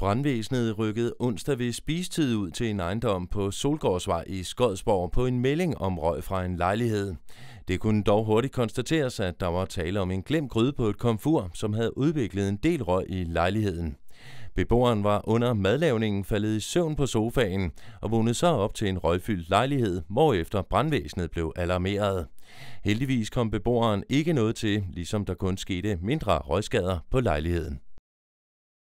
Brandvæsenet rykkede onsdag ved spistid ud til en ejendom på Solgårdsvej i Skodsborg på en melding om røg fra en lejlighed. Det kunne dog hurtigt konstateres, at der var tale om en glemt gryde på et komfur, som havde udviklet en del røg i lejligheden. Beboeren var under madlavningen faldet i søvn på sofaen og vågnede så op til en røgfyldt lejlighed, efter brandvæsenet blev alarmeret. Heldigvis kom beboeren ikke noget til, ligesom der kun skete mindre røgskader på lejligheden.